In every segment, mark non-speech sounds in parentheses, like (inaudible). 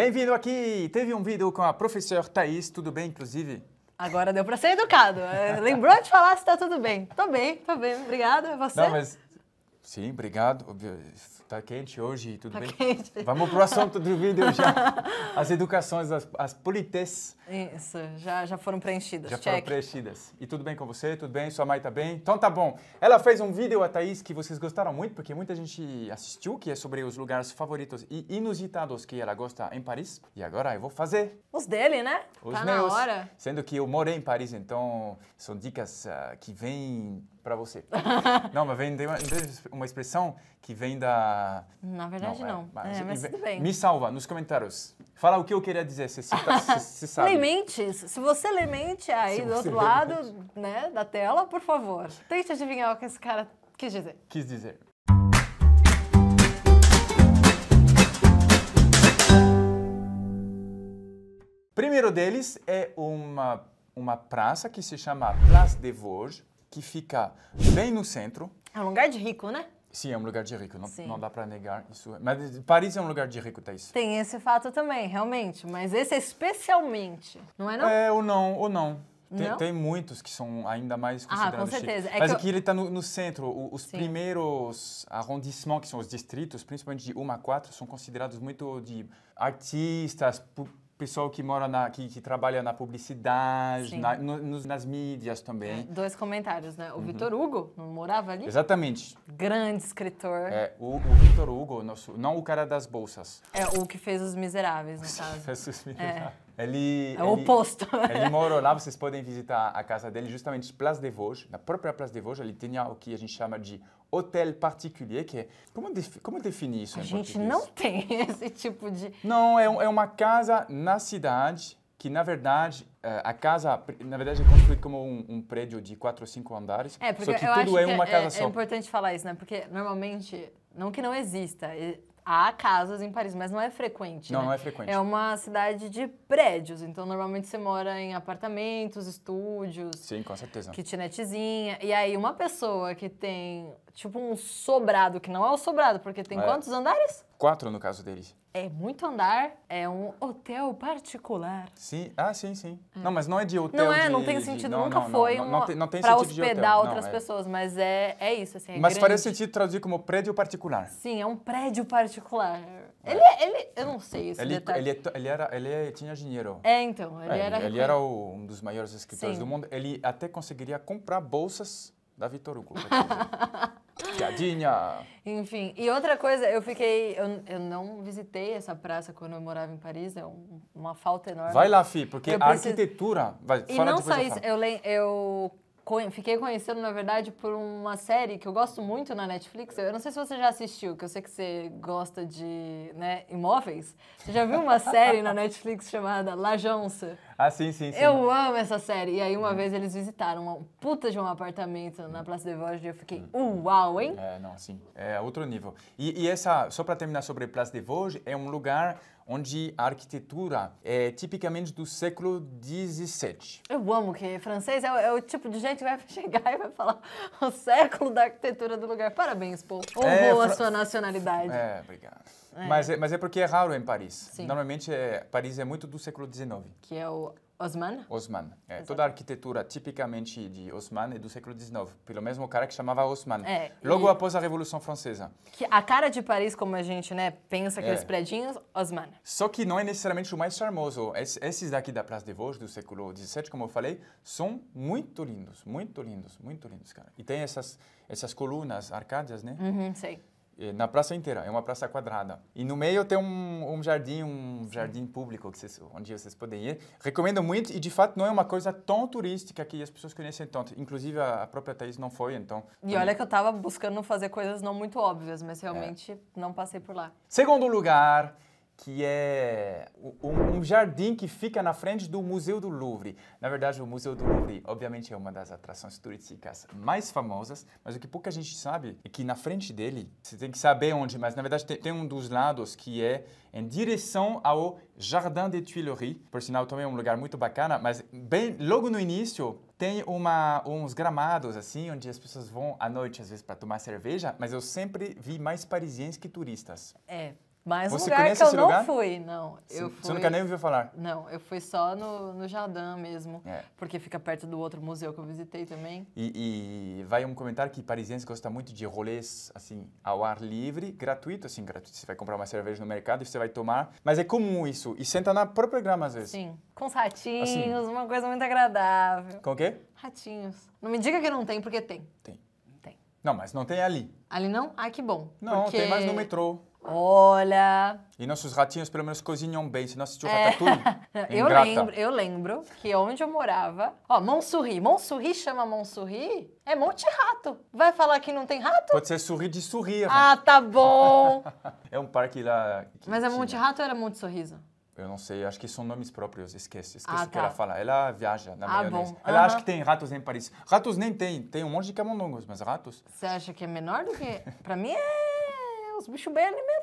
Bem-vindo aqui! Teve um vídeo com a professora Thaís, tudo bem, inclusive? Agora deu para ser educado. É, lembrou de falar se está tudo bem. Tô bem, tô bem. Obrigada, você? Não, mas Sim, obrigado. Está quente hoje, tudo tá bem? Quente. Vamos para o assunto do vídeo já. (laughs) As educações, as, as polites. Isso, já, já foram preenchidas. Já Check. foram preenchidas. E tudo bem com você? Tudo bem? Sua mãe tá bem? Então tá bom. Ela fez um vídeo, a Thaís, que vocês gostaram muito, porque muita gente assistiu, que é sobre os lugares favoritos e inusitados que ela gosta em Paris. E agora eu vou fazer. Os dele, né? Os tá meus. na hora. Sendo que eu morei em Paris, então são dicas uh, que vêm para você. (laughs) não, mas vem tem uma, uma, expressão que vem da. Na verdade, não. É, não. É, mas, tudo bem. Me salva nos comentários. Fala o que eu queria dizer, se (laughs) você sabe. Lemente. Se você lemente aí se do outro lado né, da tela, por favor, tente adivinhar o que esse cara quis dizer. Quis dizer. Primeiro deles é uma, uma praça que se chama Place de Vosges, que fica bem no centro. É um lugar de rico, né? Sim, é um lugar de rico, não, não dá para negar isso. Mas Paris é um lugar de rico, Thaís. Tem esse fato também, realmente. Mas esse é especialmente, não é não? É, ou não, ou não. Tem, tem, muitos que são ainda mais considerados ah, com certeza. É Mas aqui eu... ele está no, no, centro. Os Sim. primeiros arrondissements, que são os distritos, principalmente de 1 a 4, são considerados muito de artistas, pessoal que mora na que, que trabalha na publicidade, na, no, nas mídias também. É, dois comentários, né? O uhum. Vitor Hugo não morava ali? Exatamente. Grande escritor. É, o, o Vitor Hugo, nosso, não o cara das bolsas. É o que fez os miseráveis, no (laughs) caso. É. Ele, é o ele, oposto. Ele (laughs) morou lá, vocês podem visitar a casa dele, justamente Place de Vosges, na própria Place de Vosges, ele tinha o que a gente chama de hotel particulier, que é... Como, defi... como definir isso A gente português? não tem (laughs) esse tipo de... Não, é, um, é uma casa na cidade que na verdade eh, a casa na verdade é construída como um, um prédio de quatro ou cinco andares é porque só que eu tudo acho é uma é, casa é, só é importante falar isso né porque normalmente não que não exista Há casas em Paris, mas não é frequente. Não, né? não é frequente. É uma cidade de prédios, então normalmente você mora em apartamentos, estúdios. Sim, com certeza. Kitnetzinha. E aí, uma pessoa que tem tipo um sobrado, que não é o sobrado, porque tem é. quantos andares? Quatro no caso deles é muito andar, é um hotel particular. Sim, ah, sim, sim. É. Não, mas não é de hotel. Não é, de, não tem sentido, de, não, nunca não, foi não, não, um, tem, não tem pra hospedar outras é. pessoas, mas é, é isso, assim. É mas grande. faria sentido traduzir como prédio particular. Sim, é um prédio particular. É. Ele, é, ele, eu não sei esse ele, detalhe. Ele, ele, era, ele tinha dinheiro. É, então, ele era... Ele era o, um dos maiores escritores sim. do mundo. Ele até conseguiria comprar bolsas da Vitor Hugo. (laughs) Piadinha! Enfim, e outra coisa, eu fiquei. Eu, eu não visitei essa praça quando eu morava em Paris, é uma falta enorme. Vai lá, Fi, porque a arquitetura. Vai, e não só isso, eu, eu fiquei conhecendo, na verdade, por uma série que eu gosto muito na Netflix. Eu não sei se você já assistiu, que eu sei que você gosta de né, imóveis. Você já viu uma (laughs) série na Netflix chamada La L'Agence? Ah, sim, sim, sim. Eu amo essa série. E aí uma vez eles visitaram um puta de um apartamento na Praça de Vosges e eu fiquei, hum. uau, hein? É, não, sim. É outro nível. E, e essa, só para terminar sobre Place Praça de Vosges, é um lugar onde a arquitetura é tipicamente do século XVII. Eu amo que é francês é, é, o tipo de gente que vai (laughs) chegar e vai falar o século da arquitetura do lugar. Parabéns, Paul. Honrou é, a sua nacionalidade. É, obrigado. É. Mas, é, mas é porque é raro em Paris. Sim. Normalmente, é, Paris é muito do século XIX. Que é o Osman? Osman. É, toda a arquitetura tipicamente de Osman é do século XIX, pelo mesmo cara que chamava Osman. É, logo e... após a Revolução Francesa. Que a cara de Paris, como a gente né, pensa, é. aqueles é. prédios, Osman. Só que não é necessariamente o mais charmoso. Esses daqui da Place de Vosges, do século XVII, como eu falei, são muito lindos, muito lindos, muito lindos, cara. E tem essas, essas colunas, arcádias, né? Uhum, sei. Eh, na praça inteira, é uma praça quadrada. E no meio tem um, um jardim, um jardim público que vocês, onde vocês podem ir. Recomendo muito e de fato não é uma coisa tão turística que as pessoas conhecem tanto. Inclusive a própria Thaís não foi, então. E olha que eu estava buscando fazer coisas não muito óbvias, mas realmente é. não passei por lá. Segundo lugar, que é um, um, jardim que fica na frente do Museu do Louvre. Na verdade, o Museu do Louvre, obviamente, é uma das atrações turísticas mais famosas, mas o que pouca gente sabe é que na frente dele, você tem que saber onde, mas na verdade tem, tem um dos lados que é em direção ao Jardim des Tuileries, por sinal também é um lugar muito bacana, mas bem logo no início tem uma, uns gramados assim, onde as pessoas vão à noite às vezes para tomar cerveja, mas eu sempre vi mais parisienses que turistas. É, mas um lugar que eu não fui, não. Você, eu fui, você nunca nem ouviu falar? Não, eu fui só no, no Jardim mesmo, é. porque fica perto do outro museu que eu visitei também. E, e vai um comentário que parisiense gosta muito de rolês, assim, ao ar livre, gratuito, assim, gratuito. Você vai comprar uma cerveja no mercado e você vai tomar. Mas é comum isso, e senta na própria grama às vezes. Sim, com os ratinhos, assim. uma coisa muito agradável. Com o quê? Ratinhos. Não me diga que não tem, porque tem. Tem. Tem. Não, mas não tem ali. Ali não? Ah, que bom. Não, porque... tem mais no metrô. Olha. E nossos ratinhos pelo menos cozinham bem. senão não assistiu é. Ratatouille? (laughs) eu lembro, eu lembro que onde eu morava, ó, Monsurri, Monsurri chama Monsurri, é monte rato. Vai falar que não tem rato? Pode ser Surri de Surri. Ah, tá bom. (laughs) é um parque lá. Mas é Monte Rato ou era Monte Sorriso? Eu não sei, acho que são nomes próprios, esquece, esquece ah, tá. o que ela tá. fala. Ela viaja na ah, maionese. Bom. Ela uhum. acha que tem ratos em Paris. Ratos nem tem, tem um monte de camundongos, mas ratos... Você acha que é menor do que... (laughs) pra mim é os bichos bem alimentados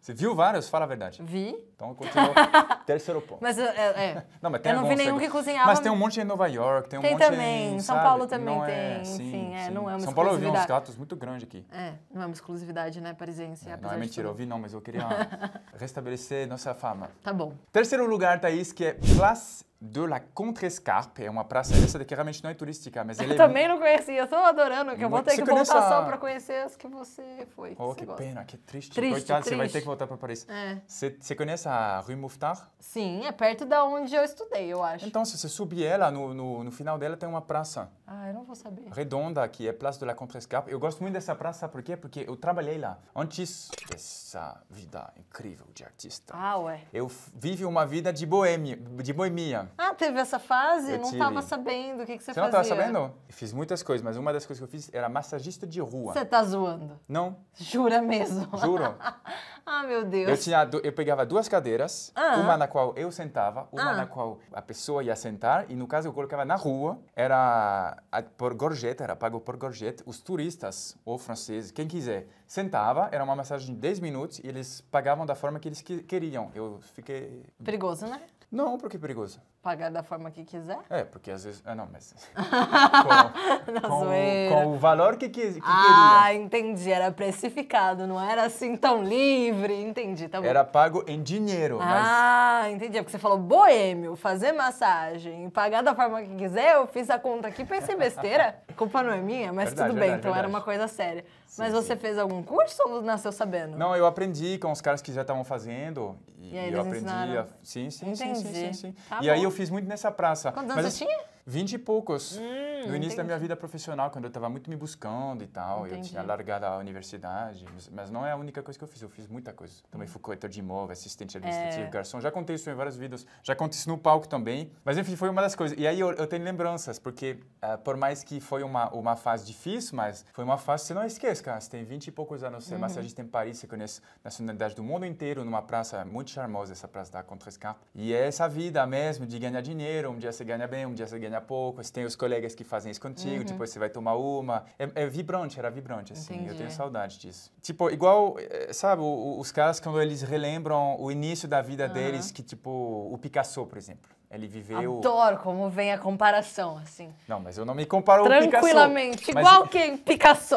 você viu vários? Fala a verdade. Vi. Então continua. (laughs) Terceiro ponto. Mas é, é. (laughs) Não, mas tem eu não vi nenhum que cozinhava. Mas tem um monte em Nova York, tem um monte também. em. São sabe? Paulo também não é, tem. É, sim, enfim, é, sim. não é uma São Paulo eu vi uns gatos muito grandes aqui. É, não é uma exclusividade, né, parisiense. É, não é mentira, eu vi não, mas eu queria (laughs) restabelecer nossa fama. Tá bom. Terceiro lugar, Thaís, que é Place de la Contrescarpe. É uma praça, essa daqui realmente não é turística, mas ele. Eu é também não conhecia, eu tô adorando, que eu vou ter que voltar conhece... só para conhecer as que você foi. oh, que pena, que triste. Triste, Coitado, você vai ter que voltar para Paris. É. Você, conhece a Rue Mouffetard? Sim, é perto da onde eu estudei, eu acho. Então, se você subir ela, no, no, no final dela tem uma praça. Ah, eu não vou saber. Redonda, que é Place de la Contrescarpe. Eu gosto muito dessa praça, por quê? Porque eu trabalhei lá antes dessa vida incrível de artista. Ah, ué. Eu vive uma vida de boêmia. De boemia. Ah, teve essa fase? Eu não estava sabendo o que, que você, você fazia. não estava sabendo? Eu fiz muitas coisas, mas uma das coisas que eu fiz era massagista de rua. Você está zoando? Não. Jura mesmo? Juro. (laughs) Ah, meu Deus. Eu, tinha, eu pegava duas cadeiras, ah. uma na qual eu sentava, uma ah. na qual a pessoa ia sentar, e no caso eu colocava na rua, era por gorjeta, era pago por gorjeta, os turistas ou franceses, quem quiser, sentava, era uma massagem de 10 minutos, e eles pagavam da forma que eles que, queriam. Eu fiquei... Perigoso, né? Não, porque é perigoso. Pagar da forma que quiser? É, porque às vezes... Ah, não, mas... (laughs) com, com, com, o valor que, que, que ah, queria. Ah, entendi. Era precificado, não era assim tão livre livre, entendi, tá bom. Era pago em dinheiro, mas... Ah, entendi, é porque você falou boêmio, fazer massagem, pagar da forma que quiser, eu fiz a conta aqui, pensei besteira, (laughs) culpa não é minha, mas verdade, tudo bem, verdade, então verdade. era uma coisa séria. Sim, mas você sim. fez algum curso ou nasceu sabendo? Não, eu aprendi com os caras que já estavam fazendo. E, e aí, eu aprendi. A... Sim, sim, sim, sim, sim, sim, Tá e bom. aí eu fiz muito nessa praça. Quantos anos mas, você assim, tinha? Vinte e poucos. Hum. Hum, no início da minha vida profissional, quando eu estava muito me buscando e tal, entendi. eu tinha largado a universidade, mas não é a única coisa que eu fiz, eu fiz muita coisa. Também hum. fui corretor de imóvel, assistente é. administrativo, é. garçom, já contei isso em vários vídeos, já contei isso no palco também, mas enfim, foi uma das coisas. E aí eu, eu tenho lembranças, porque uh, por mais que foi uma, uma fase difícil, mas foi uma fase você não esquece, cara, você tem 20 e poucos anos, você é uhum. é massagista em Paris, você conhece nacionalidade do mundo inteiro, numa praça muito charmosa, essa praça da Contrescarpe, e é essa vida mesmo de ganhar dinheiro, um dia você ganha bem, um dia você ganha pouco, você tem os colegas que fazem isso contigo, uhum. depois você vai tomar uma. É, é, vibrante, era vibrante, assim. Entendi. Eu tenho saudade disso. Tipo, igual, eh, sabe, os caras quando eles relembram o início da vida uhum. deles, que tipo, o Picasso, por exemplo. Ele viveu. Adoro como vem a comparação, assim. Não, mas eu não me comparo com Picasso. Tranquilamente, igual mas... quem Picasso.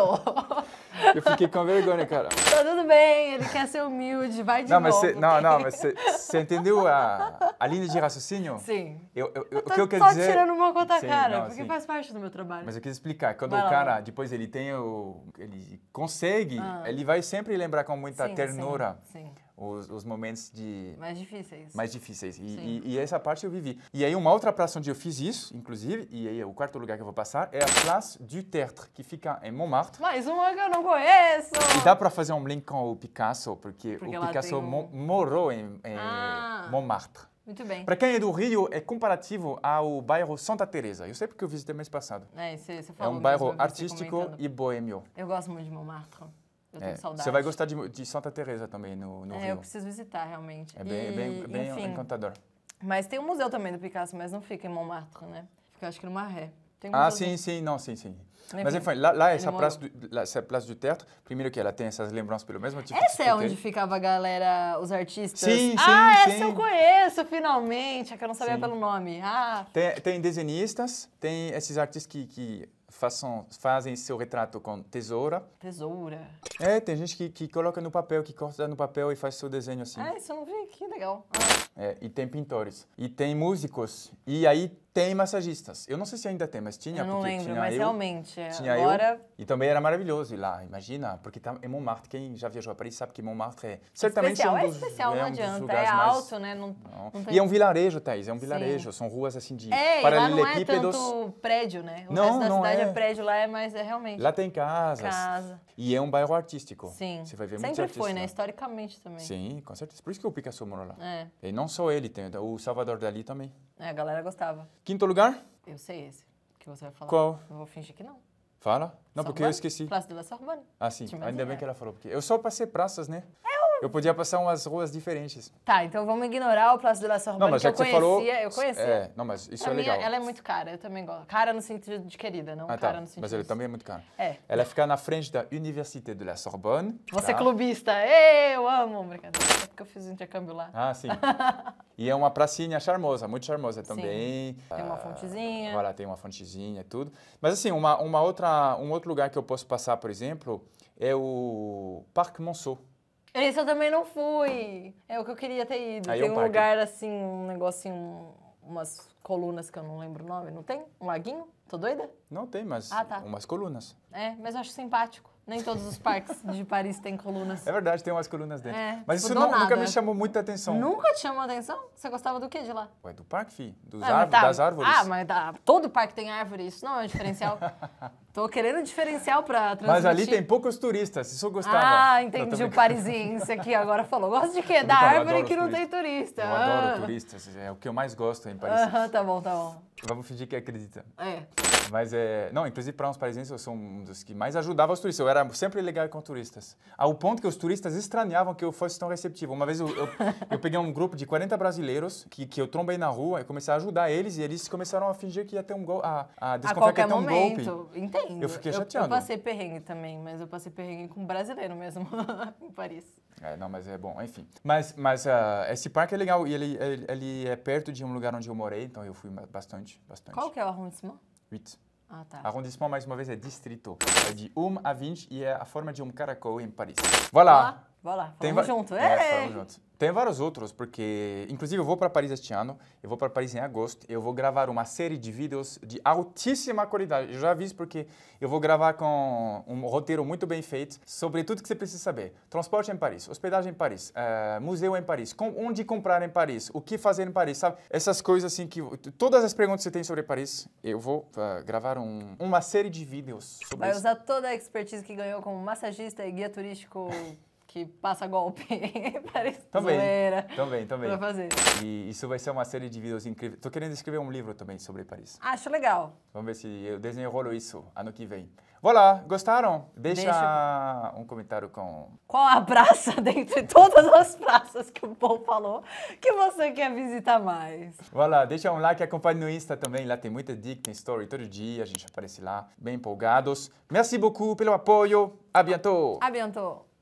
(laughs) eu fiquei com vergonha, cara. (laughs) Tá tudo bem, ele quer ser humilde, vai de não, novo. Mas cê, não, não, mas você entendeu a, a linha de raciocínio? Sim. Eu, eu, eu, eu tô, o que eu quero dizer. tirando uma conta sim, cara, não, porque sim. faz parte do meu trabalho. Mas eu quis explicar. Quando vai o cara, lá. depois ele tem o. Ele consegue, ah. ele vai sempre lembrar com muita sim, ternura. sim. sim os, os, momentos de... Mais difíceis. Mais difíceis. E, e, e, essa parte eu vivi. E aí, uma outra praça onde eu fiz isso, inclusive, e aí é o quarto lugar que eu vou passar, é a Place du Tertre, que fica em Montmartre. Mais uma que eu não conheço! E dá para fazer um link com o Picasso, porque, porque o Picasso um... morou em, em ah. Montmartre. Muito bem. Para quem é do Rio, é comparativo ao bairro Santa Teresa. Eu sei porque eu visitei mês passado. É, você, você falou É um bairro artístico e boêmio. Eu gosto muito de Montmartre. É, tenho é, saudade. Você vai gostar de, de Santa Teresa também no, no é, Rio. eu preciso visitar realmente. É bem, e, bem, bem enfim, encantador. Mas tem um museu também do Picasso, mas não fica em Montmartre, né? Fica acho que no Maré. Um ah, sim, sim, não, sim, sim. mas enfim, lá, lá essa, praça do, lá, essa Praça do Teatro, primeiro que ela tem essas lembranças pelo mesmo tipo Essa é onde ficava a galera, os artistas? Sim, sim, Ah, sim. essa eu conheço, finalmente, é que eu não sabia sim. pelo nome. Ah. Tem, tem desenhistas, tem esses artistas que, que façam, fazem seu retrato com tesoura. Tesoura. É, tem gente que, que coloca no papel, que corta no papel e faz seu desenho assim. Ah, isso eu não vi, que legal. Ah. É, e tem pintores. E tem músicos. E aí tem massagistas. Eu não sei se ainda tem, mas tinha. Eu não lembro, tinha mas eu, realmente. Tinha agora... eu. E também era maravilhoso ir lá, imagina. Porque tá, em Montmartre, quem já viajou a Paris sabe que Montmartre é, é certamente especial, um é dos, é especial, é, não um adianta. É alto, mais... né? Não, não. não tem... E é um vilarejo, Thais, é um vilarejo. Sim. São ruas assim de é, paralelepípedos. Lá não é tanto prédio, né? O não, resto da não cidade é. é prédio lá, é é realmente. Lá tem casas. Casa. E é um bairro artístico. Sim. Você vai ver Sempre muitos foi, né? Historicamente também. Sim, com certeza. Por isso que o Picasso morou lá. É. E não só ele, tem o Salvador Dali também. É, a galera gostava. Quinto lugar? Eu sei esse que você vai falar. Qual? Eu vou fingir que não. Fala? Não, Sorbonne? porque eu esqueci. Praça de la Sorbonne. Ah, sim. Ainda bem é. que ela falou. porque Eu só passei praças, né? É. Eu podia passar umas ruas diferentes. Tá, então vamos ignorar o Place de la Sorbonne, não, mas que, já eu que conhecia, falou, eu conhecia. É, não, mas isso a é minha, legal. Ela é muito cara, eu também gosto. Cara no sentido de querida, não ah, tá. cara tá, no sentido... Mas ele também é muito cara. É. Ela fica na frente da Université de la Sorbonne. Você é tá? é clubista, eu amo, brincadeira. É porque eu fiz intercâmbio lá. Ah, sim. (laughs) e é uma pracinha charmosa, muito charmosa também. Sim. Tem uma fontezinha. Ah, tem uma fontezinha e tudo. Mas assim, uma, uma outra, um outro lugar que eu posso passar, por exemplo, é o Parque Monceau. Esse eu também não fui. É o que eu queria ter ido. Aí tem um, lugar assim, um negocinho, umas colunas que eu não lembro o nome, não tem? Um laguinho? Tô doida? Não tem, mas ah, tá. umas colunas. É, mas eu acho simpático. Nem todos os parques de Paris têm colunas. É verdade, tem umas colunas dentro. É, mas tipo, isso não, nunca me chamou muita atenção. Nunca te chamou atenção? Você gostava do que de lá? Ué, do parque, fi. Dos é, árvores, tá. das árvores. Ah, mas tá. todo parque tem árvore, isso não é um diferencial. (laughs) Tô querendo diferencial para transmitir. Mas ali tem poucos turistas, isso eu gostava. Ah, entendi. O parisiense aqui agora falou. Gosto de quê? Da árvore que não turistas. tem turista. Eu ah. adoro turistas, é o que eu mais gosto em Paris. Aham, tá bom, tá bom. Vamos fingir que acredita. É. Mas é... Não, inclusive para uns parisienses eu sou um dos que mais ajudava os turistas. Eu era sempre legal com turistas. Ao ponto que os turistas estranhavam que eu fosse tão receptivo. Uma vez eu, eu, eu peguei um grupo de 40 brasileiros que, que eu trombei na rua e comecei a ajudar eles e eles começaram a fingir que ia ter um golpe, a, a desconfiar a que ia ter um golpe. Entendi perrengue. Eu fiquei chateado. Eu, eu, passei perrengue também, mas eu passei perrengue com um brasileiro mesmo, (laughs) em Paris. É, não, mas é bom, enfim. Mas, mas uh, esse parque é legal e ele, ele, ele, é perto de um lugar onde eu morei, então eu fui bastante, bastante. Qual que é o arrondissement? 8. Ah, tá. Arrondissement, mais uma vez, é distrito. É de 1 a 20 e é a forma de um caracol em Paris. Voilà! Voilà, voilà. vamos junto. É, vamos junto. Tem vários outros, porque inclusive eu vou para Paris este ano, eu vou para Paris em agosto, eu vou gravar uma série de vídeos de altíssima qualidade. Eu já aviso porque eu vou gravar com um roteiro muito bem feito sobre tudo que você precisa saber. Transporte em Paris, hospedagem em Paris, uh, museu em Paris, com, onde comprar em Paris, o que fazer em Paris, sabe? Essas coisas assim que... Todas as perguntas que você tem sobre Paris, eu vou uh, gravar um, uma série de vídeos sobre Vai isso. usar toda a expertise que ganhou como massagista e guia turístico que passa golpe. (laughs) Parece também, zoeira. Também, também. Pra fazer. E isso vai ser uma série de vídeos incríveis. Tô querendo escrever um livro também sobre Paris. Acho legal. Vamos ver se eu desenrolo isso ano que vem. Voilà, gostaram? Deixa, Deixa, um comentário com... Qual a praça, (laughs) dentre todas as praças que o Paul falou, que você quer visitar mais? Voilà, deixa um like, acompanhe no Insta também, lá tem muita dica, tem story todo dia, a gente aparece lá, bem empolgados. Merci beaucoup pelo apoio, à bientôt! bientôt!